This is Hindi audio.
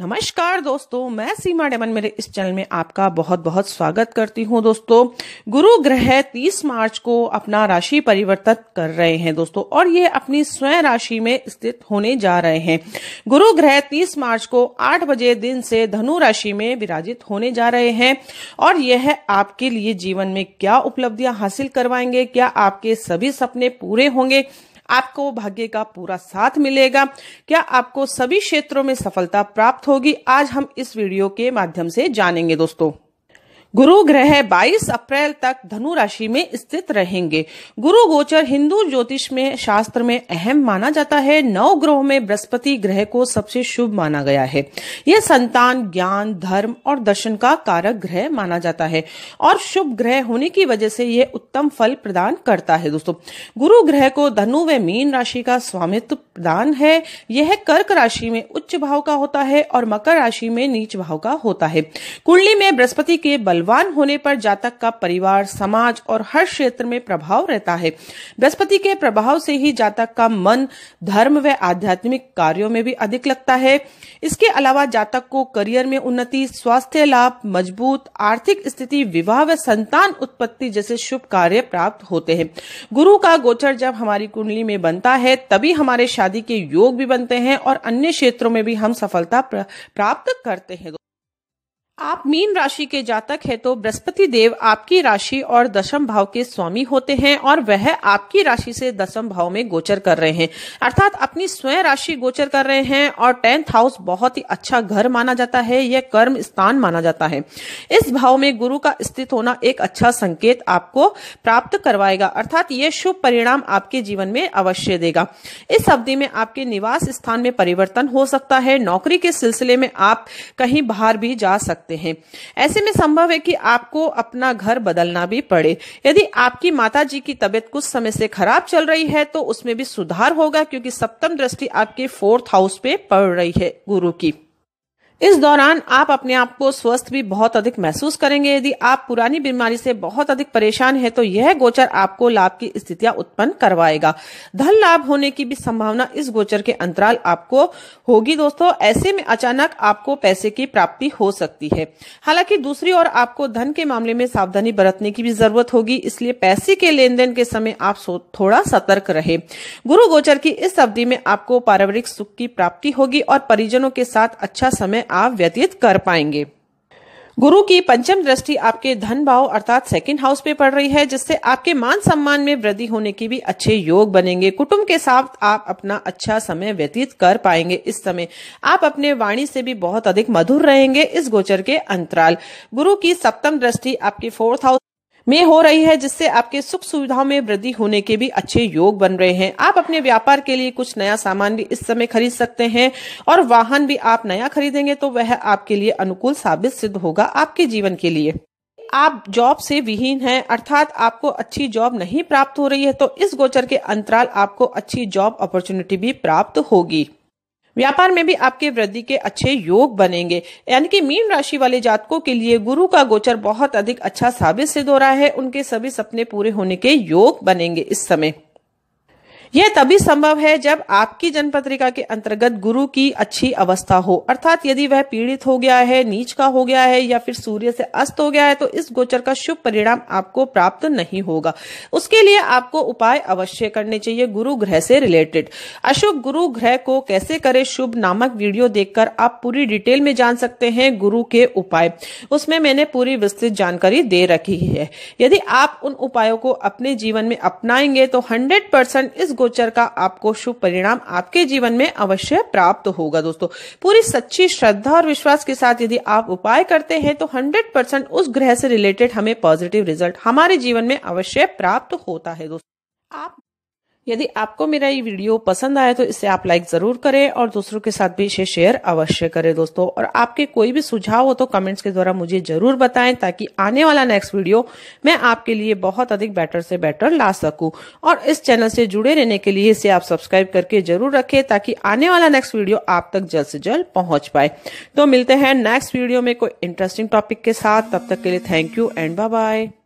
नमस्कार दोस्तों मैं सीमा डेमन मेरे इस चैनल में आपका बहुत बहुत स्वागत करती हूं दोस्तों गुरु ग्रह 30 मार्च को अपना राशि परिवर्तित कर रहे हैं दोस्तों और ये अपनी स्वयं राशि में स्थित होने जा रहे हैं गुरु ग्रह 30 मार्च को 8 बजे दिन से धनु राशि में विराजित होने जा रहे हैं और यह आपके लिए जीवन में क्या उपलब्धियां हासिल करवाएंगे क्या आपके सभी सपने पूरे होंगे आपको भाग्य का पूरा साथ मिलेगा क्या आपको सभी क्षेत्रों में सफलता प्राप्त होगी आज हम इस वीडियो के माध्यम से जानेंगे दोस्तों गुरु ग्रह 22 अप्रैल तक धनु राशि में स्थित रहेंगे गुरु गोचर हिंदू ज्योतिष में शास्त्र में अहम माना जाता है नौ ग्रहों में बृहस्पति ग्रह को सबसे शुभ माना गया है यह संतान ज्ञान धर्म और दर्शन का कारक ग्रह माना जाता है और शुभ ग्रह होने की वजह से यह उत्तम फल प्रदान करता है दोस्तों गुरु ग्रह को धनु व मीन राशि का स्वामित्व प्रदान है यह कर्क राशि में उच्च भाव का होता है और मकर राशि में नीच भाव का होता है कुंडली में बृहस्पति के बल बलवान होने पर जातक का परिवार समाज और हर क्षेत्र में प्रभाव रहता है बृहस्पति के प्रभाव से ही जातक का मन धर्म व आध्यात्मिक कार्यों में भी अधिक लगता है इसके अलावा जातक को करियर में उन्नति स्वास्थ्य लाभ मजबूत आर्थिक स्थिति विवाह व संतान उत्पत्ति जैसे शुभ कार्य प्राप्त होते हैं गुरु का गोचर जब हमारी कुंडली में बनता है तभी हमारे शादी के योग भी बनते हैं और अन्य क्षेत्रों में भी हम सफलता प्राप्त करते हैं आप मीन राशि के जातक है तो बृहस्पति देव आपकी राशि और दशम भाव के स्वामी होते हैं और वह आपकी राशि से दशम भाव में गोचर कर रहे हैं अर्थात अपनी स्वयं राशि गोचर कर रहे हैं और टेंथ हाउस बहुत ही अच्छा घर माना जाता है यह कर्म स्थान माना जाता है इस भाव में गुरु का स्थित होना एक अच्छा संकेत आपको प्राप्त करवाएगा अर्थात ये शुभ परिणाम आपके जीवन में अवश्य देगा इस अवधि में आपके निवास स्थान में परिवर्तन हो सकता है नौकरी के सिलसिले में आप कहीं बाहर भी जा सकते सकते हैं ऐसे में संभव है कि आपको अपना घर बदलना भी पड़े यदि आपकी माता जी की तबीयत कुछ समय से खराब चल रही है तो उसमें भी सुधार होगा क्योंकि सप्तम दृष्टि आपके फोर्थ हाउस पे पड़ रही है गुरु की इस दौरान आप अपने आप को स्वस्थ भी बहुत अधिक महसूस करेंगे यदि आप पुरानी बीमारी से बहुत अधिक परेशान हैं तो यह गोचर आपको लाभ की स्थितियां उत्पन्न करवाएगा धन लाभ होने की भी संभावना इस गोचर के अंतराल आपको होगी दोस्तों ऐसे में अचानक आपको पैसे की प्राप्ति हो सकती है हालांकि दूसरी ओर आपको धन के मामले में सावधानी बरतने की भी जरूरत होगी इसलिए पैसे के लेन देन के समय आप थोड़ा सतर्क रहे गुरु गोचर की इस अवधि में आपको पारिवारिक सुख की प्राप्ति होगी और परिजनों के साथ अच्छा समय आप व्यतीत कर पाएंगे गुरु की पंचम दृष्टि आपके धन भाव अर्थात सेकंड हाउस पे पड़ रही है जिससे आपके मान सम्मान में वृद्धि होने की भी अच्छे योग बनेंगे कुटुंब के साथ आप अपना अच्छा समय व्यतीत कर पाएंगे इस समय आप अपने वाणी से भी बहुत अधिक मधुर रहेंगे इस गोचर के अंतराल गुरु की सप्तम दृष्टि आपकी फोर्थ हाउस में हो रही है जिससे आपके सुख सुविधाओं में वृद्धि होने के भी अच्छे योग बन रहे हैं आप अपने व्यापार के लिए कुछ नया सामान भी इस समय खरीद सकते हैं और वाहन भी आप नया खरीदेंगे तो वह आपके लिए अनुकूल साबित सिद्ध होगा आपके जीवन के लिए आप जॉब से विहीन हैं अर्थात आपको अच्छी जॉब नहीं प्राप्त हो रही है तो इस गोचर के अंतराल आपको अच्छी जॉब अपॉर्चुनिटी भी प्राप्त होगी व्यापार में भी आपके वृद्धि के अच्छे योग बनेंगे यानी कि मीन राशि वाले जातकों के लिए गुरु का गोचर बहुत अधिक अच्छा साबित सिद्ध हो रहा है उनके सभी सपने पूरे होने के योग बनेंगे इस समय यह तभी संभव है जब आपकी जनपत्रिका के अंतर्गत गुरु की अच्छी अवस्था हो अर्थात यदि वह पीड़ित हो गया है नीच का हो गया है या फिर सूर्य से अस्त हो गया है तो इस गोचर का शुभ परिणाम आपको प्राप्त नहीं होगा उसके लिए आपको उपाय अवश्य करने चाहिए गुरु ग्रह से रिलेटेड अशुभ गुरु ग्रह को कैसे करे शुभ नामक वीडियो देखकर आप पूरी डिटेल में जान सकते हैं गुरु के उपाय उसमें मैंने पूरी विस्तृत जानकारी दे रखी है यदि आप उन उपायों को अपने जीवन में अपनाएंगे तो हंड्रेड इस गोचर का आपको शुभ परिणाम आपके जीवन में अवश्य प्राप्त होगा दोस्तों पूरी सच्ची श्रद्धा और विश्वास के साथ यदि आप उपाय करते हैं तो 100% उस ग्रह से रिलेटेड हमें पॉजिटिव रिजल्ट हमारे जीवन में अवश्य प्राप्त होता है दोस्तों आप यदि आपको मेरा ये वीडियो पसंद आया तो इसे आप लाइक जरूर करें और दूसरों के साथ भी इसे शेयर अवश्य करें दोस्तों और आपके कोई भी सुझाव हो तो कमेंट्स के द्वारा मुझे जरूर बताएं ताकि आने वाला नेक्स्ट वीडियो मैं आपके लिए बहुत अधिक बेटर से बेटर ला सकूं और इस चैनल से जुड़े रहने के लिए इसे आप सब्सक्राइब करके जरूर रखें ताकि आने वाला नेक्स्ट वीडियो आप तक जल्द से जल्द पहुंच पाए तो मिलते हैं नेक्स्ट वीडियो में कोई इंटरेस्टिंग टॉपिक के साथ तब तक के लिए थैंक यू एंड बाय